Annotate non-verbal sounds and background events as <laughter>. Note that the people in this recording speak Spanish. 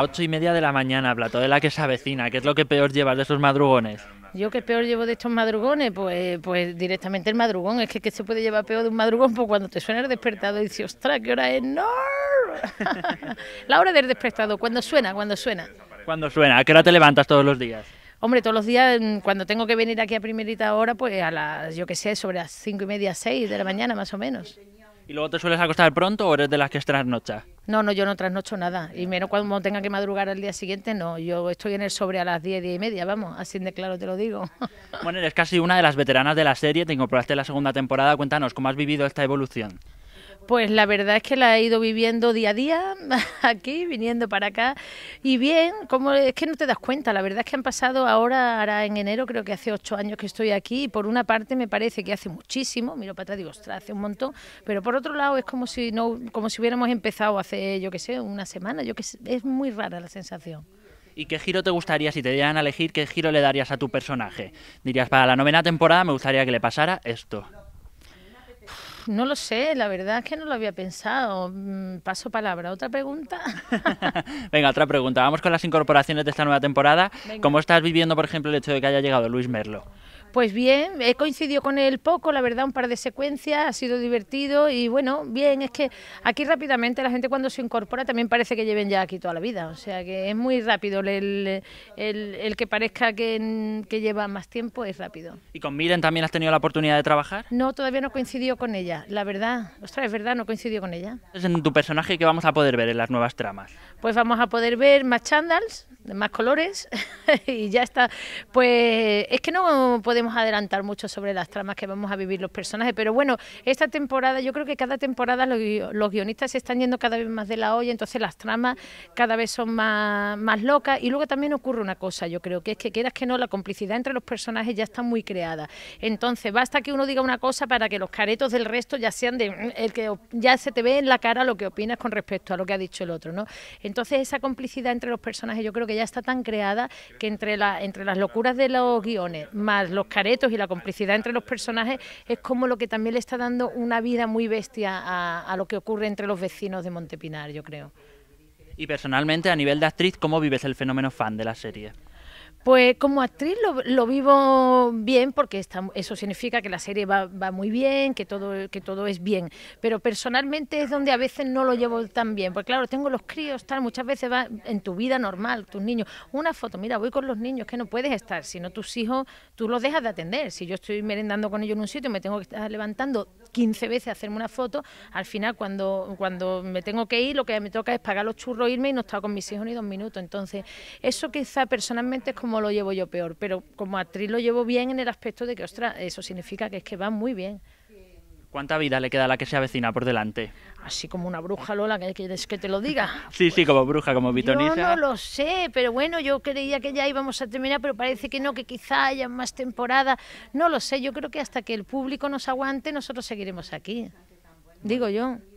ocho y media de la mañana, plato de la que se avecina. ¿Qué es lo que peor llevas de esos madrugones? Yo que peor llevo de estos madrugones, pues, pues directamente el madrugón. Es que ¿qué se puede llevar peor de un madrugón, pues cuando te suena el despertado y dices, ostras, ¿qué hora es? ¡No! <laughs> la hora del despertado, cuando suena, cuando suena. Cuando suena, ¿a qué hora te levantas todos los días? Hombre, todos los días, mm, cuando tengo que venir aquí a primerita hora, pues a las, yo qué sé, sobre las cinco y media, seis de la mañana más o menos. ¿Y luego te sueles acostar pronto o eres de las que trasnocha? No, no, yo no trasnocho nada. Y menos cuando tenga que madrugar al día siguiente, no. Yo estoy en el sobre a las 10, y media, vamos, así de claro te lo digo. Bueno, eres casi una de las veteranas de la serie, te incorporaste en la segunda temporada. Cuéntanos, ¿cómo has vivido esta evolución? Pues la verdad es que la he ido viviendo día a día, <laughs> aquí, viniendo para acá. Y bien, como es que no te das cuenta, la verdad es que han pasado ahora, ahora en enero, creo que hace ocho años que estoy aquí. Y por una parte me parece que hace muchísimo, miro para atrás, digo, ostras, hace un montón. Pero por otro lado es como si, no, como si hubiéramos empezado hace, yo qué sé, una semana. Yo que es muy rara la sensación. ¿Y qué giro te gustaría, si te dieran a elegir, qué giro le darías a tu personaje? Dirías, para la novena temporada me gustaría que le pasara esto. No lo sé, la verdad es que no lo había pensado. Mm, paso palabra. ¿Otra pregunta? <laughs> Venga, otra pregunta. Vamos con las incorporaciones de esta nueva temporada. ¿Cómo estás viviendo, por ejemplo, el hecho de que haya llegado Luis Merlo? Pues bien, he coincidido con él poco, la verdad, un par de secuencias, ha sido divertido y bueno, bien, es que aquí rápidamente la gente cuando se incorpora también parece que lleven ya aquí toda la vida, o sea que es muy rápido, el, el, que parezca que, que, lleva más tiempo es rápido. ¿Y con Miren también has tenido la oportunidad de trabajar? No, todavía no coincidió con ella, la verdad, ostras, es verdad, no coincidió con ella. ¿Es en tu personaje que vamos a poder ver en las nuevas tramas? Pues vamos a poder ver más chandals, más colores <laughs> y ya está. Pues es que no podemos a adelantar mucho sobre las tramas que vamos a vivir los personajes, pero bueno, esta temporada, yo creo que cada temporada los, guionistas se están yendo cada vez más de la olla, entonces las tramas cada vez son más, locas y luego también ocurre una cosa, yo creo, que es que quieras que no, la complicidad entre los personajes ya está muy creada. Entonces, basta que uno diga una cosa para que los caretos del resto ya sean de el que ya se te ve en la cara lo que opinas con respecto a lo que ha dicho el otro, ¿no? Entonces, esa complicidad entre los personajes yo creo que ya está tan creada que entre la entre las locuras de los guiones más los caretos y la complicidad entre los personajes es como lo que también le está dando una vida muy bestia a, a lo que ocurre entre los vecinos de Montepinar, yo creo. Y personalmente, a nivel de actriz, ¿cómo vives el fenómeno fan de la serie? Pues como actriz lo, vivo bien porque eso significa que la serie va, muy bien, que todo, que todo es bien. Pero personalmente es donde a veces no lo llevo tan bien. Porque claro, tengo los críos, tal, muchas veces va en tu vida normal, tus niños. Una foto, mira, voy con los niños, que no puedes estar. Si no, tus hijos, tú los dejas de atender. Si yo estoy merendando con ellos en un sitio, y me tengo que estar levantando 15 veces a hacerme una foto. Al final, cuando, cuando me tengo que ir, lo que me toca es pagar los churros, irme y no estar con mis hijos ni dos minutos. Entonces, eso quizá personalmente es como lo llevo yo peor, pero como actriz lo llevo bien en el aspecto de que, ostras, eso significa que es que va muy bien. ¿Cuánta vida le queda a la que se avecina por delante? Así como una bruja, Lola, que quieres que te lo diga. <laughs> sí, sí, como bruja, como bitoniza no lo sé, pero bueno, yo creía que ya íbamos a terminar, pero parece que no, que quizá haya más temporada. No lo sé, yo creo que hasta que el público nos aguante, nosotros seguiremos aquí. Digo yo.